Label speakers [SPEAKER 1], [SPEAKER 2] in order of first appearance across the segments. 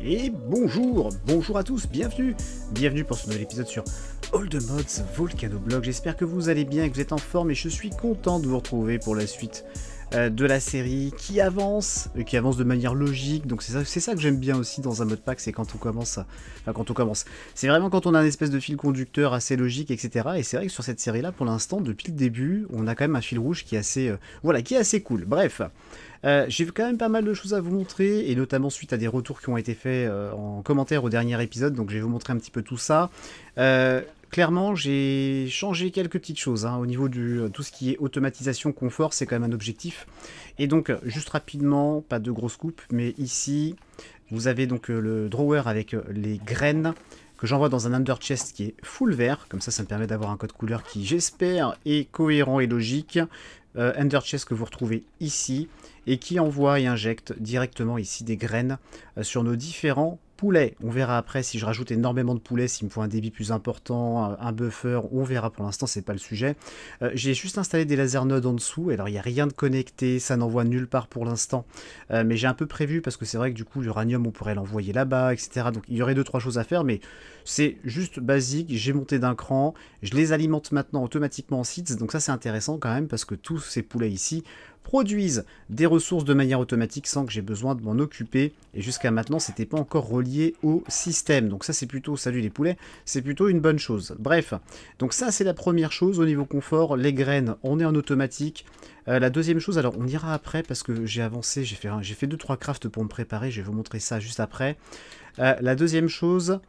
[SPEAKER 1] Et bonjour, bonjour à tous, bienvenue, bienvenue pour ce nouvel épisode sur Old the Mods Volcano Blog. J'espère que vous allez bien, que vous êtes en forme et je suis content de vous retrouver pour la suite euh, de la série qui avance, euh, qui avance de manière logique. Donc c'est ça, c'est ça que j'aime bien aussi dans un mode pack, c'est quand on commence, enfin quand on commence. C'est vraiment quand on a un espèce de fil conducteur assez logique, etc. Et c'est vrai que sur cette série là, pour l'instant, depuis le début, on a quand même un fil rouge qui est assez, euh, voilà, qui est assez cool. Bref. j'ai quand même pas mal de choses à vous montrer, et notamment suite à des retours qui ont été faits en commentaire au dernier épisode, donc je vais vous montrer un petit peu tout ça. Euh, clairement, j'ai changé quelques petites choses hein, au niveau de euh, tout ce qui est automatisation, confort, c'est quand même un objectif. Et donc, juste rapidement, pas de grosse coupe, mais ici, vous avez donc euh, le drawer avec euh, les graines que j'envoie dans un under chest qui est full vert. Comme ça, ça me permet d'avoir un code couleur qui, j'espère, est cohérent et logique. under chest que vous retrouvez ici et qui envoie et injecte directement ici des graines sur nos différents poulet, on verra après si je rajoute énormément de poulet, s'il me faut un débit plus important, un buffer, on verra pour l'instant, c'est pas le sujet. Euh, j'ai juste installé des laser nodes en dessous, alors il n'y a rien de connecté, ça n'envoie nulle part pour l'instant, euh, mais j'ai un peu prévu parce que c'est vrai que du coup l'uranium on pourrait l'envoyer là-bas, etc. Donc il y aurait deux trois choses à faire, mais c'est juste basique, j'ai monté d'un cran, je les alimente maintenant automatiquement en seeds, donc ça c'est intéressant quand même parce que tous ces poulets ici produisent des ressources de manière automatique sans que j'ai besoin de m'en occuper. Et jusqu'à maintenant, c'était pas encore relié au système. Donc ça, c'est plutôt, salut les poulets, c'est plutôt une bonne chose. Bref, donc ça, c'est la première chose au niveau confort. Les graines, on est en automatique. Euh, la deuxième chose, alors on ira après parce que j'ai avancé, j'ai fait, j'ai fait deux trois crafts pour me préparer, je vais vous montrer ça juste après. Euh, la deuxième chose,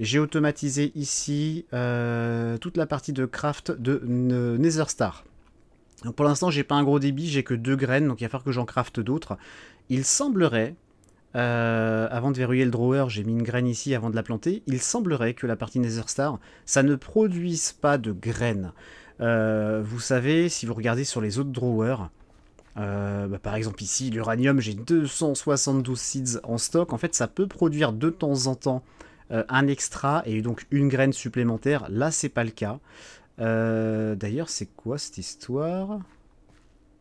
[SPEAKER 1] j'ai automatisé ici euh, toute la partie de craft de Netherstar Star pour l'instant, j'ai pas un gros débit, j'ai que deux graines, donc il va falloir que j'en crafte d'autres. Il semblerait, euh, avant de verrouiller le drawer, j'ai mis une graine ici avant de la planter. Il semblerait que la partie Nether Star, ça ne produise pas de graines. Euh, vous savez, si vous regardez sur les autres drawers, euh, bah, par exemple ici, l'uranium, j'ai 272 seeds en stock. En fait, ça peut produire de temps en temps un extra et donc une graine supplémentaire. Là, c'est pas le cas. Euh, d'ailleurs, c'est quoi cette histoire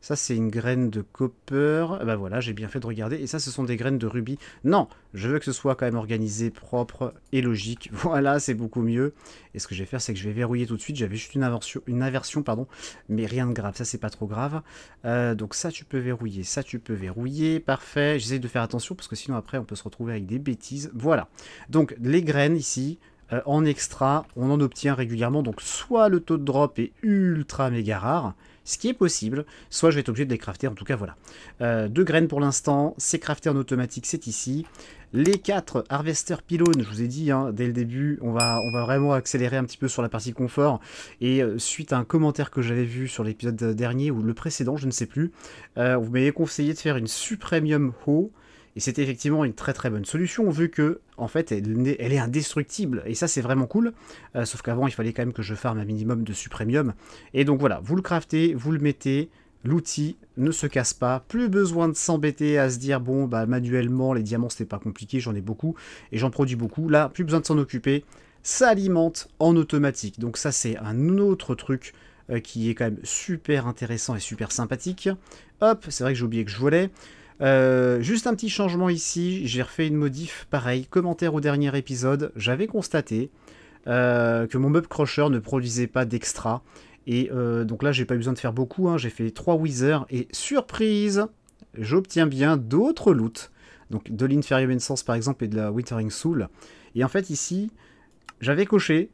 [SPEAKER 1] Ça, c'est une graine de copper. Bah ben voilà, j'ai bien fait de regarder. Et ça, ce sont des graines de rubis. Non, je veux que ce soit quand même organisé, propre et logique. Voilà, c'est beaucoup mieux. Et ce que je vais faire, c'est que je vais verrouiller tout de suite. J'avais juste une aversion, une aversion, pardon, mais rien de grave. Ça, c'est pas trop grave. Euh, donc ça, tu peux verrouiller. Ça, tu peux verrouiller. Parfait. J'essaie de faire attention parce que sinon, après, on peut se retrouver avec des bêtises. Voilà. Donc, les graines ici... Euh, en extra, on en obtient régulièrement. Donc soit le taux de drop est ultra méga rare, ce qui est possible, soit je vais être obligé de les crafter, en tout cas voilà. Euh, deux graines pour l'instant, c'est crafter en automatique, c'est ici. Les quatre harvester pylônes, je vous ai dit hein, dès le début, on va, on va vraiment accélérer un petit peu sur la partie confort. Et euh, suite à un commentaire que j'avais vu sur l'épisode dernier ou le précédent, je ne sais plus, vous m'avez conseillé de faire une Supremium Haut et c'était effectivement une très très bonne solution vu que en fait elle, est indestructible et ça c'est vraiment cool. Euh, sauf qu'avant il fallait quand même que je farme un minimum de supremium. Et donc voilà, vous le craftez, vous le mettez, l'outil ne se casse pas, plus besoin de s'embêter à se dire bon bah manuellement les diamants c'était pas compliqué, j'en ai beaucoup et j'en produis beaucoup. Là, plus besoin de s'en occuper, ça alimente en automatique. Donc ça c'est un autre truc euh, qui est quand même super intéressant et super sympathique. Hop, c'est vrai que j'ai oublié que je volais. Euh, juste un petit changement ici, j'ai refait une modif, pareil, commentaire au dernier épisode, j'avais constaté euh, que mon mob crusher ne produisait pas d'extra, et euh, donc là j'ai pas eu besoin de faire beaucoup, hein. j'ai fait 3 Wither et surprise, j'obtiens bien d'autres loot. donc de l'Inferior Essence par exemple et de la wintering Soul, et en fait ici, j'avais coché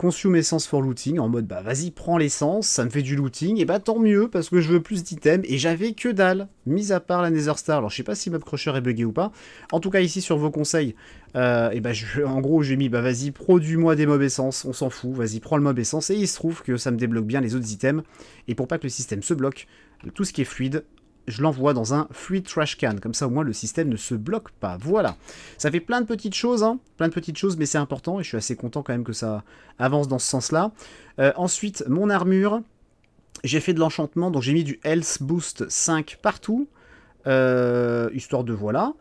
[SPEAKER 1] consume essence for looting, en mode bah vas-y prends l'essence, ça me fait du looting, et bah tant mieux parce que je veux plus d'items, et j'avais que dalle, mis à part la Nether Star, alors je sais pas si mob Crusher est buggé ou pas, en tout cas ici sur vos conseils, euh, et bah je, en gros j'ai mis bah vas-y produis-moi des mobs essence, on s'en fout, vas-y prends le mob essence, et il se trouve que ça me débloque bien les autres items, et pour pas que le système se bloque, tout ce qui est fluide, je l'envoie dans un free trash can. Comme ça, au moins, le système ne se bloque pas. Voilà. Ça fait plein de petites choses, hein. Plein de petites choses, mais c'est important. Et je suis assez content quand même que ça avance dans ce sens-là. Euh, ensuite, mon armure. J'ai fait de l'enchantement, donc j'ai mis du Health Boost 5 partout. Euh, histoire de voilà.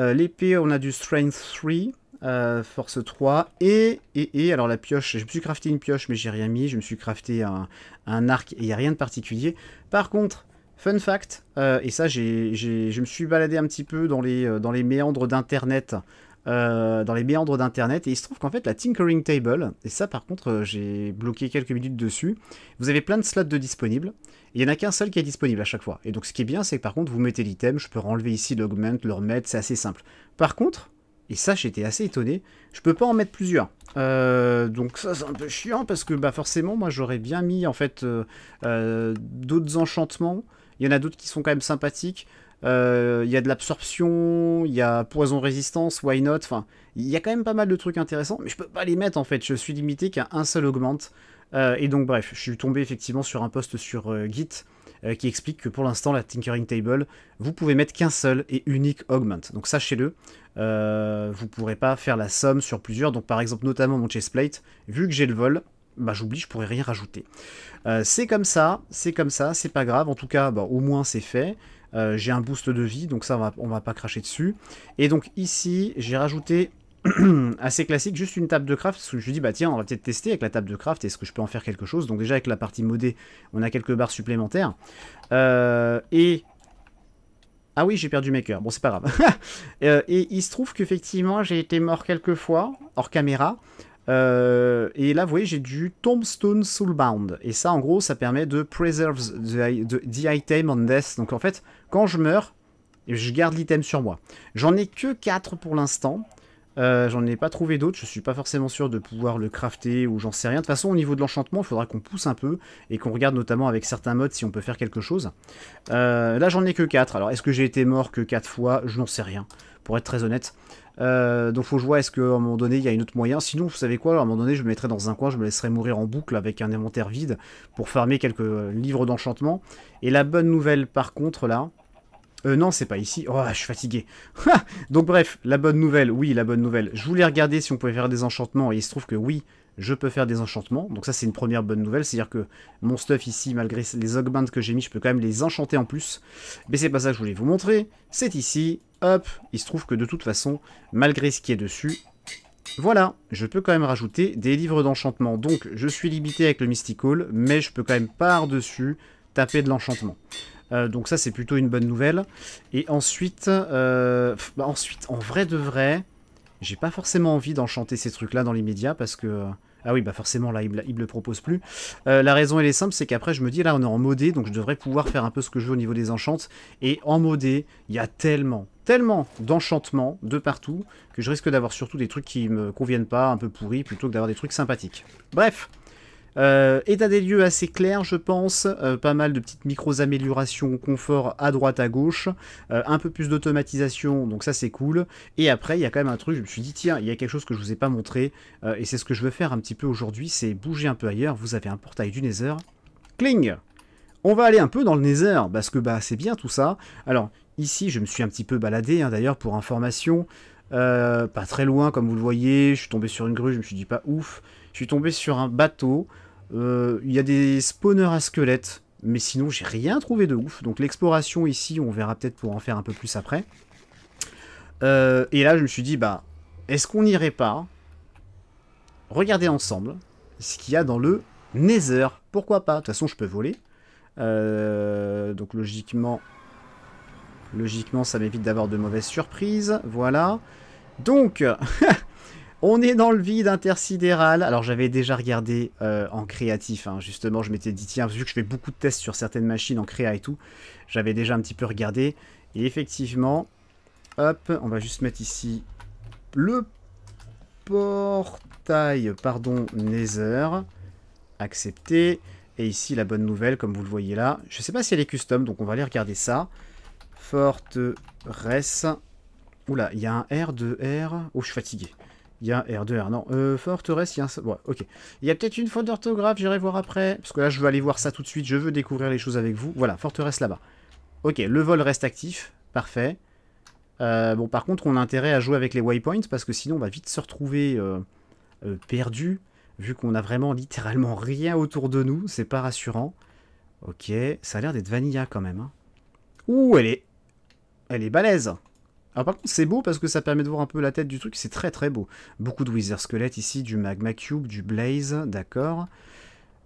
[SPEAKER 1] Euh, l'épée, on a du Strength 3. force 3 et, et, et, alors la pioche, je me suis crafté une pioche mais j'ai rien mis, je me suis crafté un, un arc et il n'y a rien de particulier. Par contre, Fun fact, euh, et ça, j'ai je me suis baladé un petit peu dans les, euh, dans les méandres d'Internet. Euh, dans les méandres d'Internet, et il se trouve qu'en fait, la Tinkering Table, et ça par contre, j'ai bloqué quelques minutes dessus, vous avez plein de slots de disponibles, il n'y en a qu'un seul qui est disponible à chaque fois. Et donc, ce qui est bien, c'est que par contre, vous mettez l'item, je peux enlever ici l'augment, le remettre, c'est assez simple. Par contre, et ça, j'étais assez étonné. Je peux pas en mettre plusieurs. Euh, donc ça, c'est un peu chiant parce que bah, forcément, moi, j'aurais bien mis en fait euh, euh, d'autres enchantements. Il y en a d'autres qui sont quand même sympathiques. Il y a de l'absorption, il y a poison résistance, why not. Enfin, il y a quand même pas mal de trucs intéressants, mais je peux pas les mettre en fait. Je suis limité qu'à un seul augmente. et donc bref, je suis tombé effectivement sur un post sur Git euh, qui explique que pour l'instant, la Tinkering Table, vous pouvez mettre qu'un seul et unique augment. Donc sachez-le, euh, vous ne pourrez pas faire la somme sur plusieurs. Donc par exemple, notamment mon Plate, vu que j'ai le vol, bah, j'oublie, je pourrais rien rajouter. Euh, c'est comme ça, c'est comme ça, c'est pas grave. En tout cas, bah, au moins c'est fait. j'ai un boost de vie, donc ça, on ne va pas cracher dessus. Et donc ici, j'ai rajouté assez classique, juste une table de craft. je me dis, bah tiens, on va peut-être tester avec la table de craft, est-ce que je peux en faire quelque chose Donc déjà avec la partie modée, on a quelques barres supplémentaires. Euh, et... Ah oui, j'ai perdu mes bon c'est pas grave. Euh, et il se trouve qu'effectivement, j'ai été mort quelques fois, hors caméra. Euh, et là, vous voyez, j'ai du Tombstone Soulbound. Et ça, en gros, ça permet de preserve the, the, item on death. Donc, en fait, quand je meurs, je garde l'item sur moi. J'en ai que 4 pour l'instant. Euh, j'en ai pas trouvé d'autres, je suis pas forcément sûr de pouvoir le crafter ou j'en sais rien. De toute façon, au niveau de l'enchantement, il faudra qu'on pousse un peu et qu'on regarde notamment avec certains modes si on peut faire quelque chose. Euh, là, j'en ai que 4. Alors, est-ce que j'ai été mort que 4 fois Je n'en sais rien, pour être très honnête. Euh, donc faut que je vois est-ce qu'à un moment donné il y a une autre moyen. Sinon vous savez quoi, à un moment donné je me mettrais dans un coin, je me laisserai mourir en boucle avec un inventaire vide pour farmer quelques livres d'enchantement. Et la bonne nouvelle par contre là, euh, non, c'est pas ici. Oh, je suis fatigué. Donc bref, la bonne nouvelle, oui, la bonne nouvelle. Je voulais regarder si on pouvait faire des enchantements, et il se trouve que oui, je peux faire des enchantements. Donc ça, c'est une première bonne nouvelle. C'est-à-dire que mon stuff ici, malgré les augments que j'ai mis, je peux quand même les enchanter en plus. Mais c'est pas ça que je voulais vous montrer. C'est ici. Hop. Il se trouve que de toute façon, malgré ce qui est dessus, voilà, je peux quand même rajouter des livres d'enchantement. Donc, je suis limité avec le Mystical, mais je peux quand même par-dessus taper de l'enchantement. Euh, donc ça, c'est plutôt une bonne nouvelle. Et ensuite, euh, bah, ensuite en vrai de vrai, j'ai pas forcément envie d'enchanter ces trucs-là dans l'immédiat parce que... Euh, ah oui, bah forcément, là, il ne le propose plus. la raison, elle est simple, c'est qu'après, je me dis, là, on est en modé, donc je devrais pouvoir faire un peu ce que je veux au niveau des enchantes. Et en modé, il y a tellement, tellement d'enchantements de partout que je risque d'avoir surtout des trucs qui me conviennent pas, un peu pourris, plutôt que d'avoir des trucs sympathiques. Bref, et euh, état des lieux assez clair, je pense. Euh, pas mal de petites micro-améliorations au confort à droite, à gauche. Euh, un peu plus d'automatisation, donc ça c'est cool. Et après, il y a quand même un truc, je me suis dit, tiens, il y a quelque chose que je vous ai pas montré. et c'est ce que je veux faire un petit peu aujourd'hui, c'est bouger un peu ailleurs. Vous avez un portail du Nether. Cling on va aller un peu dans le Nether, parce que bah c'est bien tout ça. Alors, ici, je me suis un petit peu baladé, hein, d'ailleurs, pour information. pas très loin, comme vous le voyez. Je suis tombé sur une grue, je me suis dit pas ouf. Je suis tombé sur un bateau. Euh, il y a des spawners à squelettes, mais sinon j'ai rien trouvé de ouf. Donc l'exploration ici, on verra peut-être pour en faire un peu plus après. Euh, et là, je me suis dit, bah, est-ce qu'on n'irait pas regarder ensemble ce qu'il y a dans le Nether Pourquoi pas De toute façon, je peux voler. Euh, donc logiquement, logiquement, ça m'évite d'avoir de mauvaises surprises. Voilà. Donc, On est dans le vide intersidéral. Alors j'avais déjà regardé euh, en créatif, hein. justement, je m'étais dit, tiens, vu que je fais beaucoup de tests sur certaines machines en créa et tout, j'avais déjà un petit peu regardé. Et effectivement, hop, on va juste mettre ici le portail, pardon, Nether. Accepté. Et ici, la bonne nouvelle, comme vous le voyez là. Je ne sais pas si elle est custom, donc on va aller regarder ça. Forteresse. Oula, il y a un R 2 R. Oh, je suis fatigué. Il y a R2, R, non. Euh, forteresse, il y a un... ok. Il y a peut-être une faute d'orthographe, j'irai voir après. Parce que là, je veux aller voir ça tout de suite, je veux découvrir les choses avec vous. Voilà, forteresse là-bas. Ok, le vol reste actif. Parfait. Euh, bon, par contre, on a intérêt à jouer avec les waypoints, parce que sinon, on va vite se retrouver euh, euh, perdu, vu qu'on a vraiment littéralement rien autour de nous. C'est pas rassurant. Ok, ça a l'air d'être Vanilla quand même. Hein. Ouh, elle est... Elle est balèze alors par contre, c'est beau parce que ça permet de voir un peu la tête du truc, c'est très très beau. Beaucoup de Wither Squelette ici, du Magma Cube, du Blaze, d'accord.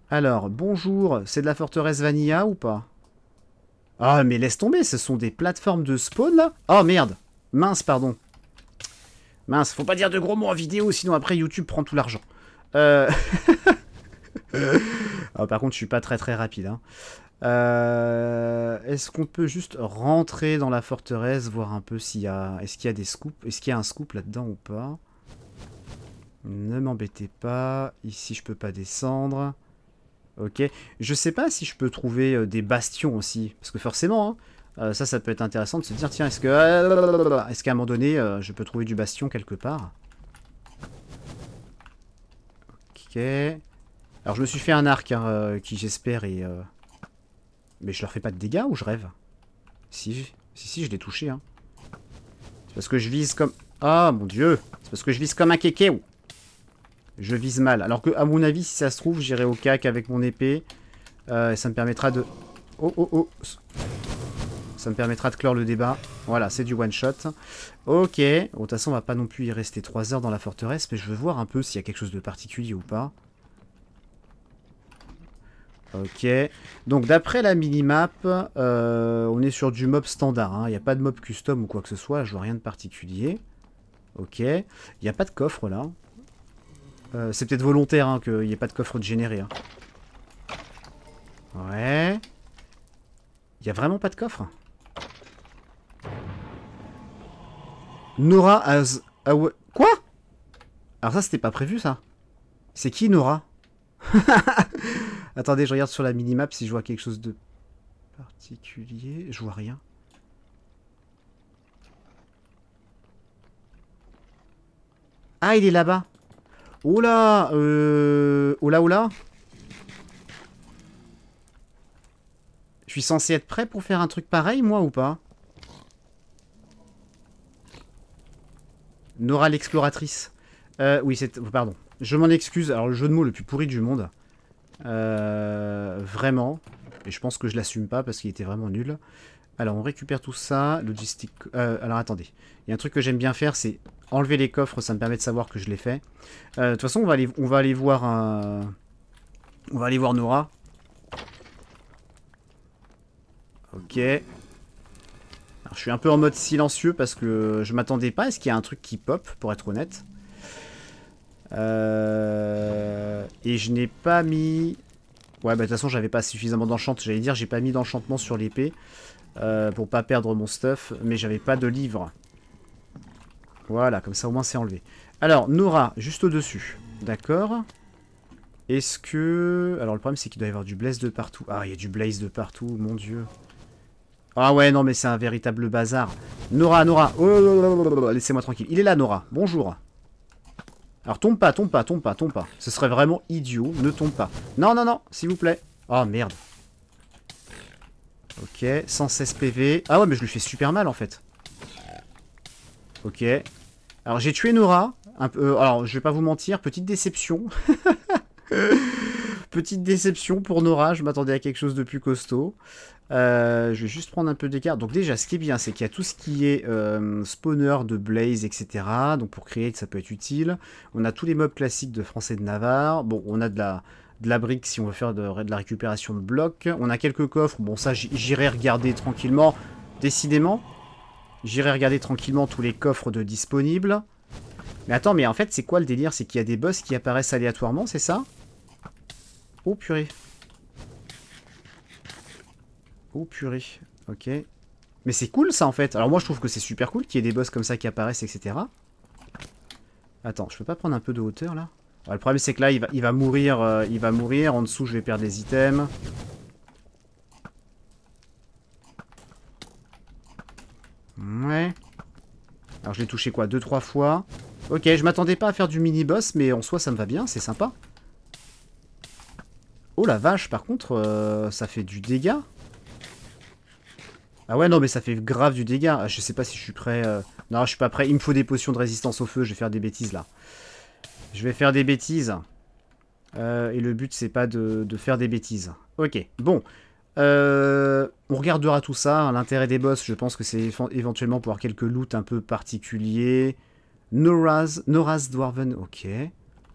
[SPEAKER 1] Alors, bonjour, c'est de la forteresse Vanilla ou pas Ah, mais laisse tomber, ce sont des plateformes de spawn là Oh merde Mince, pardon. Mince, faut pas dire de gros mots en vidéo, sinon après YouTube prend tout l'argent. Euh... Ah, par contre, je suis pas très très rapide. Hein. Euh, est-ce qu'on peut juste rentrer dans la forteresse, voir un peu s'il y a... Est-ce qu'il y a des scoops Est-ce qu'il y a un scoop là-dedans ou pas Ne m'embêtez pas. Ici, je peux pas descendre. Ok. Je sais pas si je peux trouver euh, des bastions aussi. Parce que forcément, hein, euh, ça, ça peut être intéressant de se dire, tiens, est-ce que... Est-ce qu'à un moment donné, je peux trouver du bastion quelque part Ok. Alors, je me suis fait un arc hein, qui, j'espère, est... Mais je leur fais pas de dégâts ou je rêve Si, si, si, je l'ai touché. Hein. C'est parce que je vise comme... Ah, mon dieu C'est parce que je vise comme un kéké. Je vise mal. Alors que, à mon avis, si ça se trouve, j'irai au cac avec mon épée. Euh, et ça me permettra de... Oh, oh, oh Ça me permettra de clore le débat. Voilà, c'est du one-shot. Ok. de toute façon, on va pas non plus y rester 3 heures dans la forteresse, mais je veux voir un peu s'il y a quelque chose de particulier ou pas. Ok. Donc d'après la minimap, euh, on est sur du mob standard. Hein. Il n'y a pas de mob custom ou quoi que ce soit. Je vois rien de particulier. Ok. Il n'y a pas de coffre là. Euh, c'est peut-être volontaire hein, qu'il n'y ait pas de coffre de générer. Hein. Ouais. Il n'y a vraiment pas de coffre. Nora has... Quoi Alors ça, c'était pas prévu, ça. C'est qui, Nora Attendez, je regarde sur la minimap si je vois quelque chose de particulier. Je vois rien. Ah, il est là-bas. Oula là euh, Oula, oula Je suis censé être prêt pour faire un truc pareil, moi, ou pas Nora l'exploratrice. Euh, oui, c'est... Oh, pardon. Je m'en excuse. Alors, le jeu de mots le plus pourri du monde. Euh, vraiment. Et je pense que je l'assume pas parce qu'il était vraiment nul. Alors on récupère tout ça. Logistique. Euh, alors attendez. Il y a un truc que j'aime bien faire, c'est enlever les coffres. Ça me permet de savoir que je l'ai fait. Euh, de toute façon, on va aller, on va aller voir un... On va aller voir Nora. Ok. je suis un peu en mode silencieux parce que je m'attendais pas. Est-ce qu'il y a un truc qui pop, pour être honnête euh, et je n'ai pas mis... Ouais, bah de toute façon, j'avais pas suffisamment d'enchantement. J'allais dire, j'ai pas mis d'enchantement sur l'épée euh, pour pas perdre mon stuff, mais j'avais pas de livre. Voilà, comme ça au moins c'est enlevé. Alors, Nora, juste au-dessus. D'accord. Est-ce que... Alors le problème c'est qu'il doit y avoir du blaze de partout. Ah, il y a du blaze de partout, mon dieu. Ah ouais, non mais c'est un véritable bazar. Nora, Nora. Oh, oh, oh, laissez-moi tranquille. Il est là, Nora. Bonjour. Alors tombe pas, tombe pas, tombe pas, tombe pas. Ce serait vraiment idiot, ne tombe pas. Non, non, non, s'il vous plaît. Oh merde. Ok, 116 PV. Ah ouais, mais je lui fais super mal en fait. Ok. Alors j'ai tué Nora. Un peu, euh, alors je vais pas vous mentir, petite déception. Petite déception pour Nora, je m'attendais à quelque chose de plus costaud. Euh, je vais juste prendre un peu d'écart. Donc déjà, ce qui est bien, c'est qu'il y a tout ce qui est euh, spawner de Blaze, etc. Donc pour créer, ça peut être utile. On a tous les mobs classiques de Français de Navarre. Bon, on a de la, de la brique si on veut faire de, de la récupération de blocs. On a quelques coffres. Bon, ça, j'irai regarder tranquillement. Décidément, j'irai regarder tranquillement tous les coffres de disponibles. Mais attends, mais en fait, c'est quoi le délire C'est qu'il y a des boss qui apparaissent aléatoirement, c'est ça Oh purée. Oh purée. Ok. Mais c'est cool ça en fait. Alors moi je trouve que c'est super cool qu'il y ait des boss comme ça qui apparaissent, etc. Attends, je peux pas prendre un peu de hauteur là Le problème c'est que là il va, mourir, euh, il va mourir. En dessous je vais perdre des items. Ouais. Alors je l'ai touché quoi Deux, trois fois. Ok, je m'attendais pas à faire du mini-boss, mais en soi ça me va bien, c'est sympa. Oh la vache, par contre, euh, ça fait du dégât. Ah ouais, non, mais ça fait grave du dégât. Ah, je sais pas si je suis prêt. Euh. Non, je suis pas prêt. Il me faut des potions de résistance au feu. Je vais faire des bêtises, là. Je vais faire des bêtises. Euh, et le but, c'est pas de, faire des bêtises. Ok, bon. on regardera tout ça. Hein, l'intérêt des boss, je pense que c'est éventuellement pour avoir quelques loots un peu particuliers. Noraz, Noraz Dwarven, ok.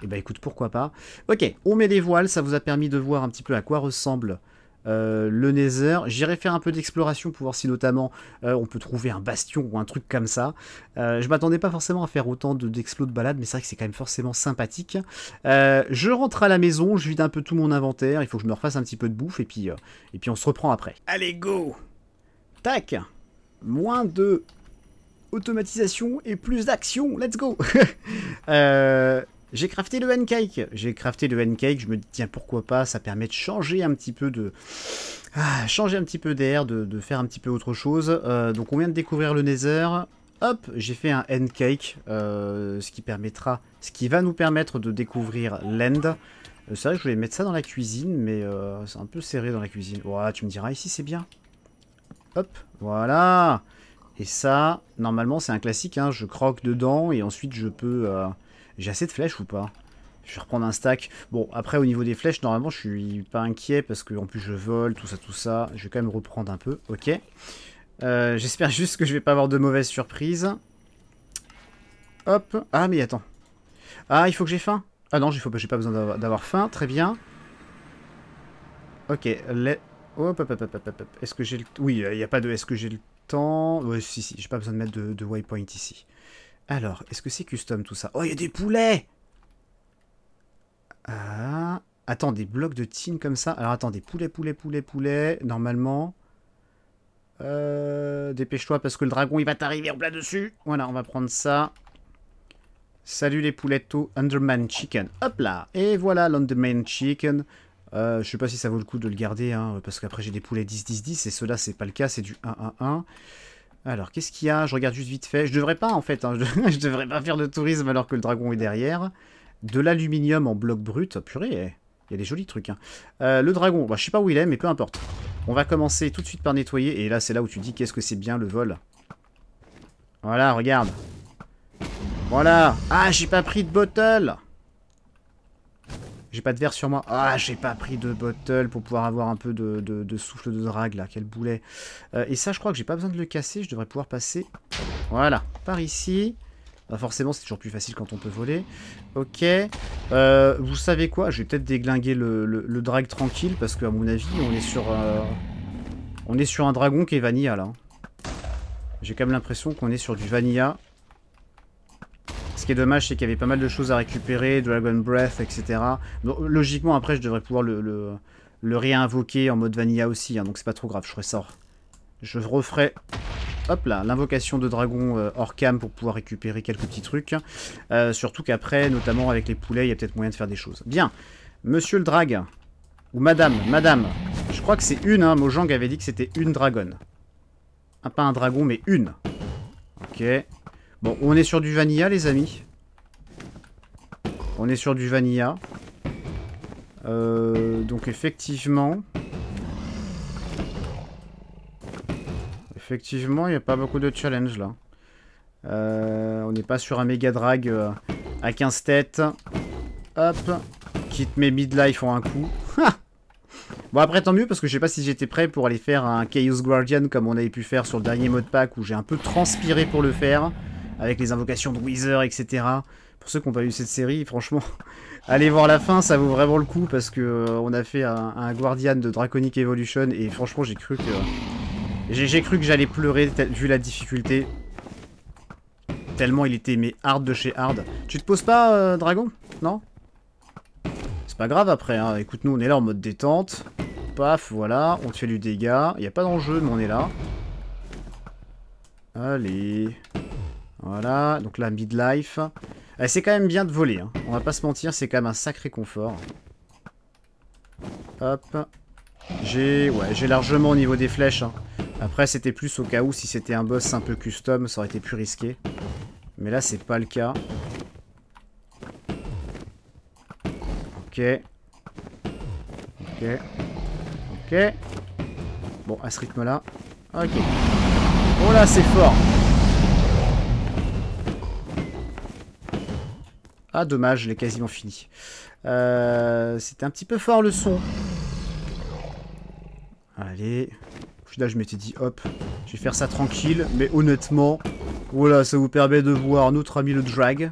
[SPEAKER 1] Et eh bah ben, écoute, pourquoi pas. Ok, on met des voiles, ça vous a permis de voir un petit peu à quoi ressemble euh, le Nether. J'irai faire un peu d'exploration pour voir si notamment euh, on peut trouver un bastion ou un truc comme ça. Euh, je m'attendais pas forcément à faire autant d'explos de, balade, mais c'est vrai que c'est quand même forcément sympathique. je rentre à la maison, je vide un peu tout mon inventaire, il faut que je me refasse un petit peu de bouffe et puis, et puis on se reprend après. Allez, go Tac Moins de automatisation et plus d'action, let's go euh, j'ai crafté le cake J'ai crafté le cake, je me dis tiens pourquoi pas, ça permet de changer un petit peu de... Ah, changer un petit peu d'air, de, faire un petit peu autre chose. Euh, donc on vient de découvrir le nether. Hop, j'ai fait un handcake, cake. Euh, ce qui permettra, ce qui va nous permettre de découvrir l'end. Euh, c'est vrai que je voulais mettre ça dans la cuisine, mais c'est un peu serré dans la cuisine. Voilà, tu me diras, ici c'est bien. Hop, voilà. Et ça, normalement c'est un classique, hein. je croque dedans et ensuite je peux... J'ai assez de flèches ou pas Je vais reprendre un stack. Bon, après, au niveau des flèches, normalement, je suis pas inquiet parce que en plus, je vole, tout ça, tout ça. Je vais quand même reprendre un peu. Ok. Euh, j'espère juste que je vais pas avoir de mauvaises surprises. Hop. Ah, mais attends. Ah, il faut que j'ai faim. Ah non, j'ai pas besoin d'avoir faim. Très bien. Ok. Les... Hop, hop, hop, hop, hop, hop. Est-ce que j'ai le... Oui, il n'y a pas de... Est-ce que j'ai le temps... Ouais, si, si. J'ai pas besoin de mettre de, de waypoint ici. Alors, est-ce que c'est custom tout ça Oh, il y a des poulets Ah... Attends, des blocs de tin comme ça Alors, attends, des poulets, poulets, poulets, poulets, normalement... Euh, dépêche-toi parce que le dragon, il va t'arriver en plein dessus Voilà, on va prendre ça. Salut les tôt Underman Chicken. Hop là Et voilà l'Underman Chicken. Je euh, je sais pas si ça vaut le coup de le garder, hein, parce qu'après j'ai des poulets 10-10-10, et ceux-là, c'est pas le cas, c'est du 1-1-1. Alors, qu'est-ce qu'il y a Je regarde juste vite fait. Je devrais pas, en fait. Hein. je, devrais pas faire de tourisme alors que le dragon est derrière. De l'aluminium en bloc brut. Oh, purée, il y a des jolis trucs. Hein. Euh, le dragon, bah, je sais pas où il est, mais peu importe. On va commencer tout de suite par nettoyer. Et là, c'est là où tu dis qu'est-ce que c'est bien le vol. Voilà, regarde. Voilà. Ah, j'ai pas pris de bottle j'ai pas de verre sur moi. Ah, j'ai pas pris de bottle pour pouvoir avoir un peu de, souffle de drague, là. Quel boulet. Euh, et ça, je crois que j'ai pas besoin de le casser. Je devrais pouvoir passer... Voilà, par ici. Bah, forcément, c'est toujours plus facile quand on peut voler. Ok. Euh, vous savez quoi Je vais peut-être déglinguer le, le, drag tranquille, parce qu'à mon avis, on est sur... Euh, on est sur un dragon qui est vanilla, là. J'ai quand même l'impression qu'on est sur du vanilla. Ce qui est dommage, c'est qu'il y avait pas mal de choses à récupérer, Dragon Breath, etc. logiquement, après, je devrais pouvoir le, le, réinvoquer en mode Vanilla aussi, hein, donc c'est pas trop grave, je ressors. Je referai hop là, l'invocation de dragon euh, hors cam pour pouvoir récupérer quelques petits trucs. Euh, surtout qu'après, notamment avec les poulets, il y a peut-être moyen de faire des choses. Bien, monsieur le Dragon ou madame, madame, je crois que c'est une, hein, Mojang avait dit que c'était une dragonne. Ah, pas un dragon, mais une. Ok, Bon, on est sur du vanilla, les amis. On est sur du vanilla. Euh, donc effectivement... Effectivement, il n'y a pas beaucoup de challenge là. Euh, on n'est pas sur un méga drag à 15 têtes. Hop. Quitte mes midlife en un coup. bon après tant mieux parce que je sais pas si j'étais prêt pour aller faire un Chaos Guardian comme on avait pu faire sur le dernier mode pack où j'ai un peu transpiré pour le faire avec les invocations de Weezer, etc. Pour ceux qui n'ont pas eu cette série, franchement, allez voir la fin, ça vaut vraiment le coup parce que euh, on a fait un, Guardian de Draconic Evolution et franchement j'ai cru que j'ai cru que j'allais pleurer vu la difficulté. Tellement il était mais hard de chez hard. Tu te poses pas euh, Dragon Non C'est pas grave après hein. Écoute nous on est là en mode détente. Paf, voilà, on te fait du dégât. Il n'y a pas d'enjeu mais on est là. Allez. Voilà, donc là midlife. life c'est quand même bien de voler, hein. on va pas se mentir, c'est quand même un sacré confort. Hop. J'ai ouais, j'ai largement au niveau des flèches. Hein. Après, c'était plus au cas où, si c'était un boss un peu custom, ça aurait été plus risqué. Mais là, c'est pas le cas. Ok. Ok. Ok. Bon, à ce rythme-là. Ok. Oh là, c'est fort Ah, dommage, je l'ai quasiment fini. Euh, C'était un petit peu fort le son. Allez. Là, je m'étais dit, hop, je vais faire ça tranquille. Mais honnêtement, voilà, ça vous permet de voir notre ami le drag.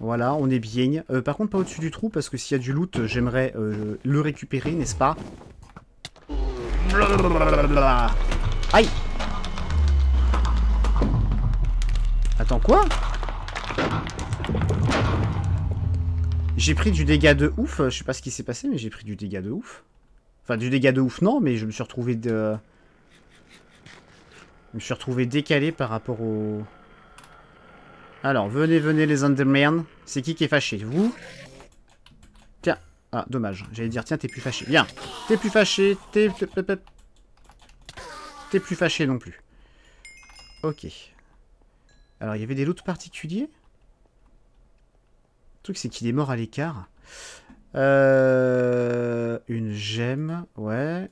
[SPEAKER 1] Voilà, on est bien. Euh, par contre, pas au-dessus du trou, parce que s'il y a du loot, j'aimerais euh, le récupérer, n'est-ce pas Aïe Attends, quoi j'ai pris du dégât de ouf. Je sais pas ce qui s'est passé, mais j'ai pris du dégât de ouf. Enfin, du dégât de ouf, non, mais je me suis retrouvé de... Je me suis retrouvé décalé par rapport au... Alors, venez, venez les Undermen. C'est qui qui est fâché Vous Tiens. Ah, dommage. J'allais dire, tiens, t'es plus fâché. Viens. T'es plus fâché. T'es... T'es plus fâché non plus. Ok. Alors, il y avait des loots particuliers truc, c'est qu'il est mort à l'écart. Euh, une gemme, ouais.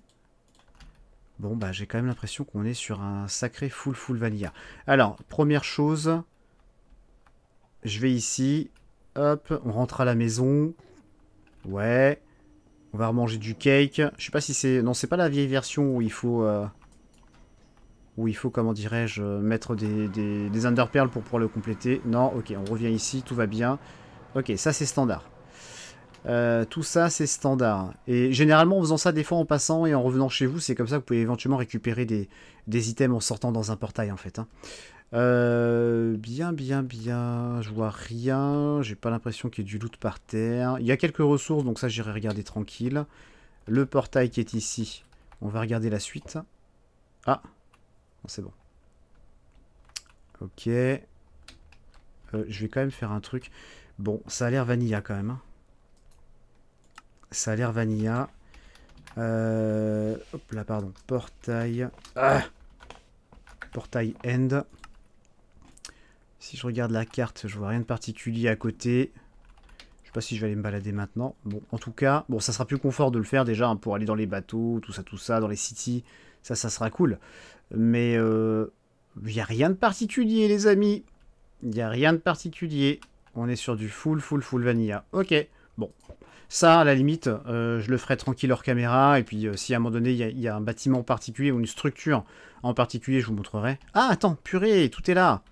[SPEAKER 1] Bon, bah, j'ai quand même l'impression qu'on est sur un sacré full full valia. Alors, première chose, je vais ici. Hop, on rentre à la maison. Ouais. On va remanger du cake. Je sais pas si c'est... Non, c'est pas la vieille version où il faut... Euh, où il faut, comment dirais-je, mettre des, des, des pour pouvoir le compléter. Non, ok, on revient ici, tout va bien. Ok, ça c'est standard. Euh, tout ça c'est standard. Et généralement en faisant ça des fois en passant et en revenant chez vous, c'est comme ça que vous pouvez éventuellement récupérer des, items en sortant dans un portail en fait. Hein. Euh, bien, bien, bien. Je vois rien. J'ai pas l'impression qu'il y ait du loot par terre. Il y a quelques ressources, donc ça j'irai regarder tranquille. Le portail qui est ici. On va regarder la suite. Ah, c'est bon. Ok. Euh, je vais quand même faire un truc. Bon, ça a l'air vanilla quand même. Hein. Ça a l'air vanilla. Euh, hop là, pardon. Portail. Ah Portail end. Si je regarde la carte, je vois rien de particulier à côté. Je sais pas si je vais aller me balader maintenant. Bon, en tout cas, bon, ça sera plus confort de le faire déjà hein, pour aller dans les bateaux, tout ça, tout ça, dans les cities. Ça, ça sera cool. Mais euh, il n'y a rien de particulier, les amis. Il n'y a rien de particulier. On est sur du full, full, full vanilla. Ok, bon. Ça, à la limite, euh, je le ferai tranquille hors caméra. Et puis, euh, si à un moment donné, il y, a un bâtiment particulier ou une structure en particulier, je vous montrerai. Ah, attends, purée, tout est là.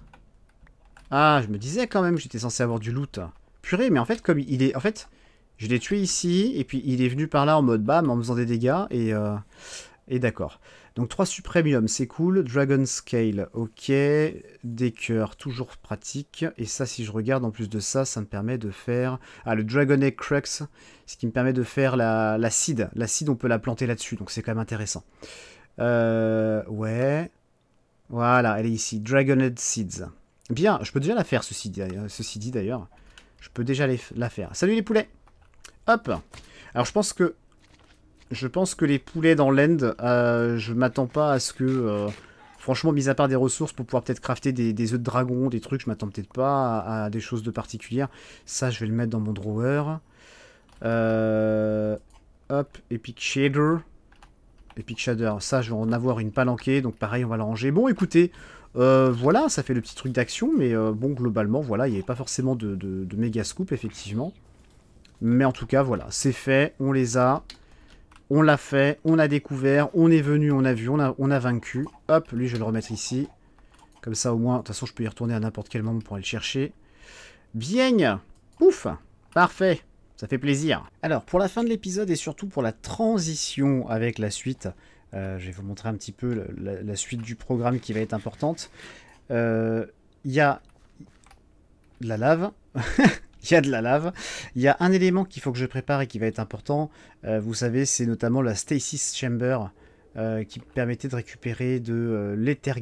[SPEAKER 1] Ah, je me disais quand même, j'étais censé avoir du loot. Purée, mais en fait, comme il est... En fait, je l'ai tué ici, et puis il est venu par là en mode bam, en faisant des dégâts, et... Euh, et d'accord. Donc 3 Supremium, c'est cool. Dragon Scale, ok. Des cœurs, toujours pratique. Et ça, si je regarde, en plus de ça, ça me permet de faire... Ah, le Dragon Egg Crux, ce qui me permet de faire la, la seed. La seed, on peut la planter là-dessus, donc c'est quand même intéressant. Euh, ouais. Voilà, elle est ici. Dragonhead Seeds. Bien, je peux déjà la faire, ceci dit, euh, ceci dit d'ailleurs. Je peux déjà la faire. Salut les poulets Hop Alors je pense que je pense que les poulets dans l'end, je euh, je m'attends pas à ce que... Euh, franchement, mis à part des ressources pour pouvoir peut-être crafter des, oeufs œufs de dragon, des trucs, je m'attends peut-être pas à, des choses de particulières. Ça, je vais le mettre dans mon drawer. Euh, hop, Epic Shader. Epic Shader, ça, je vais en avoir une palanquée, donc pareil, on va le ranger. Bon, écoutez, voilà, ça fait le petit truc d'action, mais bon, globalement, voilà, il n'y avait pas forcément de, de méga scoop, effectivement. Mais en tout cas, voilà, c'est fait, on les a. On l'a fait, on a découvert, on est venu, on a vu, on a, vaincu. Hop, lui je vais le remettre ici. Comme ça au moins, de toute façon je peux y retourner à n'importe quel moment pour aller le chercher. Bien Ouf Parfait ça fait plaisir. Alors, pour la fin de l'épisode et surtout pour la transition avec la suite, euh, je vais vous montrer un petit peu la, suite du programme qui va être importante. Euh, il y a la lave. il y a de la lave. Il y a un élément qu'il faut que je prépare et qui va être important. Euh, vous savez, c'est notamment la Stasis Chamber. Euh, qui permettait de récupérer de euh, l'éther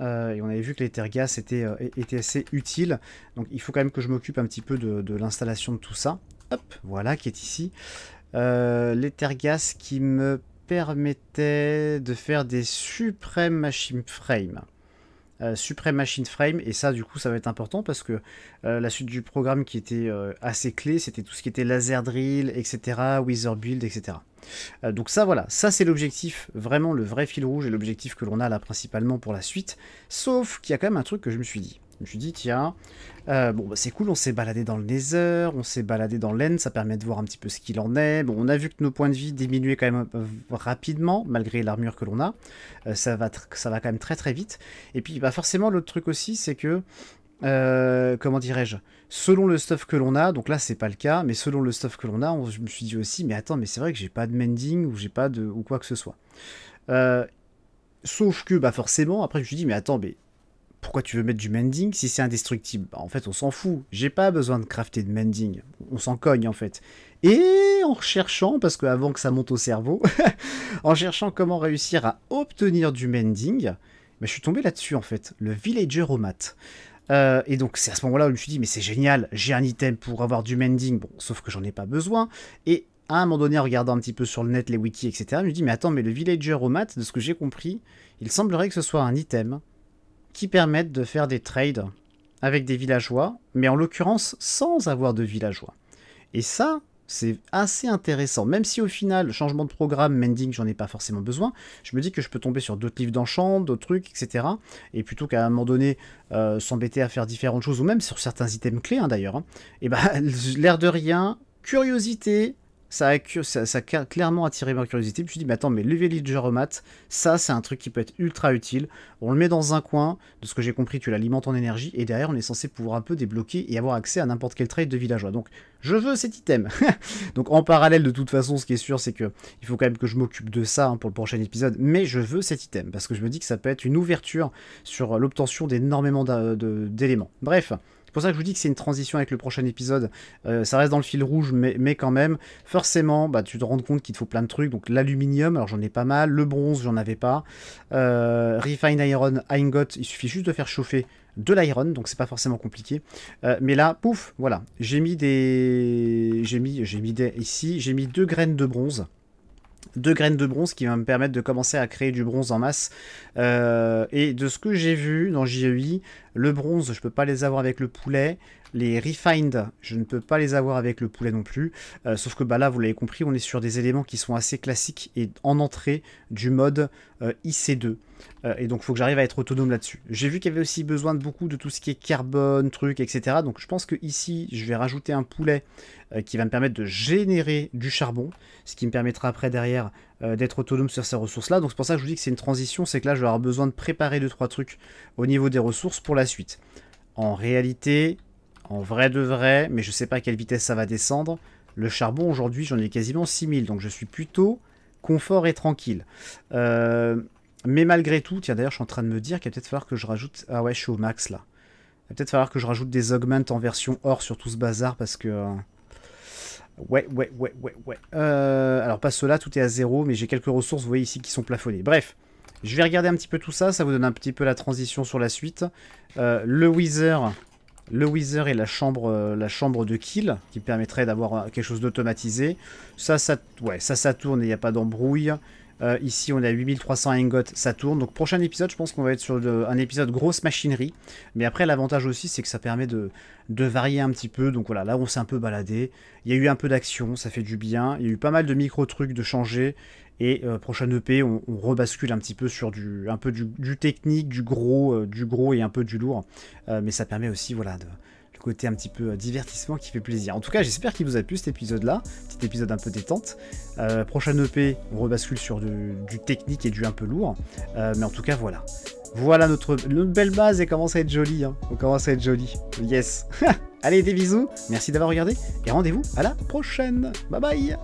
[SPEAKER 1] euh, et on avait vu que l'éther gas était, était, assez utile. Donc il faut quand même que je m'occupe un petit peu de, l'installation de tout ça. Hop, voilà, qui est ici. l'éther gas qui me permettait de faire des suprêmes machine Frames. Euh, Supreme Machine Frame. Et ça, du coup, ça va être important parce que euh, la suite du programme qui était euh, assez clé, c'était tout ce qui était laser drill, etc., wizard build, etc. donc ça, voilà, ça c'est l'objectif, vraiment le vrai fil rouge et l'objectif que l'on a là principalement pour la suite. Sauf qu'il y a quand même un truc que je me suis dit. Je me suis dit, tiens, euh, bon, bah, c'est cool, on s'est baladé dans le Nether, on s'est baladé dans l'Aisne, ça permet de voir un petit peu ce qu'il en est. Bon, on a vu que nos points de vie diminuaient quand même euh, rapidement, malgré l'armure que l'on a. Euh, ça, va ça va quand même très très vite. Et puis, bah, forcément, l'autre truc aussi, c'est que comment dirais-je, selon le stuff que l'on a, donc là c'est pas le cas, mais selon le stuff que l'on a, je me suis dit aussi, mais attends, mais c'est vrai que j'ai pas de mending ou j'ai pas de ou quoi que ce soit. sauf que bah forcément, après je me suis dit, mais attends, mais pourquoi tu veux mettre du mending si c'est indestructible bah, En fait, on s'en fout. J'ai pas besoin de crafter de mending. On s'en cogne en fait. Et en cherchant, parce qu'avant que ça monte au cerveau, en cherchant comment réussir à obtenir du mending, mais bah, je suis tombé là-dessus en fait. Le villager au mat. Euh, et donc c'est à ce moment-là où je me suis dit mais c'est génial, j'ai un item pour avoir du mending, bon sauf que j'en ai pas besoin. Et à un moment donné, en regardant un petit peu sur le net les wikis, etc., je me dis mais attends, mais le villager au mat, de ce que j'ai compris, il semblerait que ce soit un item qui permettent de faire des trades avec des villageois, mais en l'occurrence sans avoir de villageois. Et ça, c'est assez intéressant. Même si au final, changement de programme, mending, j'en ai pas forcément besoin, je me dis que je peux tomber sur d'autres livres d'enchant, d'autres trucs, etc. Et plutôt qu'à un moment donné euh, s'embêter à faire différentes choses, ou même sur certains items clés hein, d'ailleurs, et hein, eh bah ben, l'air de rien, curiosité, ça a, clairement attiré ma curiosité. Puis je me suis dit, mais attends, mais le villager ça, c'est un truc qui peut être ultra utile. On le met dans un coin, de ce que j'ai compris, tu l'alimentes en énergie, et derrière, on est censé pouvoir un peu débloquer et avoir accès à n'importe quel trade de villageois. Donc, je veux cet item. Donc, en parallèle, de toute façon, ce qui est sûr, c'est que il faut quand même que je m'occupe de ça hein, pour le prochain épisode, mais je veux cet item, parce que je me dis que ça peut être une ouverture sur l'obtention d'énormément d'éléments. Bref, c'est pour ça que je vous dis que c'est une transition avec le prochain épisode. Euh, ça reste dans le fil rouge, mais, quand même, forcément, bah, tu te rends compte qu'il te faut plein de trucs. Donc l'aluminium, alors j'en ai pas mal. Le bronze, j'en avais pas. Euh, refine iron, ingot, il suffit juste de faire chauffer de l'iron, donc c'est pas forcément compliqué. Euh, mais là, pouf, voilà, j'ai mis des, j'ai mis, j'ai mis des ici, j'ai mis deux graines de bronze deux graines de bronze qui va me permettre de commencer à créer du bronze en masse. Euh, et de ce que j'ai vu dans JEI, le bronze, je peux pas les avoir avec le poulet. Les refined, je ne peux pas les avoir avec le poulet non plus. Euh, sauf que bah, là, vous l'avez compris, on est sur des éléments qui sont assez classiques et en entrée du mode euh, IC2. Euh, et donc, il faut que j'arrive à être autonome là-dessus. J'ai vu qu'il y avait aussi besoin de beaucoup de tout ce qui est carbone, trucs, etc. Donc, je pense que ici, je vais rajouter un poulet qui va me permettre de générer du charbon, ce qui me permettra après derrière d'être autonome sur ces ressources-là. Donc, c'est pour ça que je vous dis que c'est une transition, c'est que là, je vais avoir besoin de préparer 2 trois trucs au niveau des ressources pour la suite. En réalité, en vrai de vrai, mais je sais pas à quelle vitesse ça va descendre. Le charbon, aujourd'hui, j'en ai quasiment 6000, donc je suis plutôt confort et tranquille. mais malgré tout, tiens, d'ailleurs, je suis en train de me dire qu'il va peut-être falloir que je rajoute... Ah ouais, je suis au max, là. Il va peut-être falloir que je rajoute des augments en version or sur tout ce bazar, parce que... Ouais, ouais, ouais, ouais, ouais. alors, pas cela, tout est à zéro, mais j'ai quelques ressources, vous voyez ici, qui sont plafonnées. Bref, je vais regarder un petit peu tout ça, ça vous donne un petit peu la transition sur la suite. le Wither, le Wither et la chambre, euh, la chambre de kill, qui permettrait d'avoir euh, quelque chose d'automatisé. Ça, ça, ça, ça tourne et il n'y a pas d'embrouille. Euh, ici, on est à 8300 ingots, ça tourne. Donc, prochain épisode, je pense qu'on va être sur un épisode grosse machinerie. Mais après, l'avantage aussi, c'est que ça permet de, varier un petit peu. Donc voilà, là, on s'est un peu baladé. Il y a eu un peu d'action, ça fait du bien. Il y a eu pas mal de micro-trucs de changer. Et euh, prochain EP, on, rebascule un petit peu sur du, un peu du, technique, du gros, euh, du gros et un peu du lourd. mais ça permet aussi, voilà, de un petit peu euh, divertissement qui fait plaisir. En tout cas, j'espère qu'il vous a plu cet épisode-là, petit épisode un peu détente. Euh, prochaine EP, on rebascule sur du, technique et du un peu lourd. Euh, mais en tout cas, voilà. Voilà notre, belle base et commence à être jolie. Hein. On commence à être jolie Yes. Allez, des bisous. Merci d'avoir regardé et rendez-vous à la prochaine. Bye bye.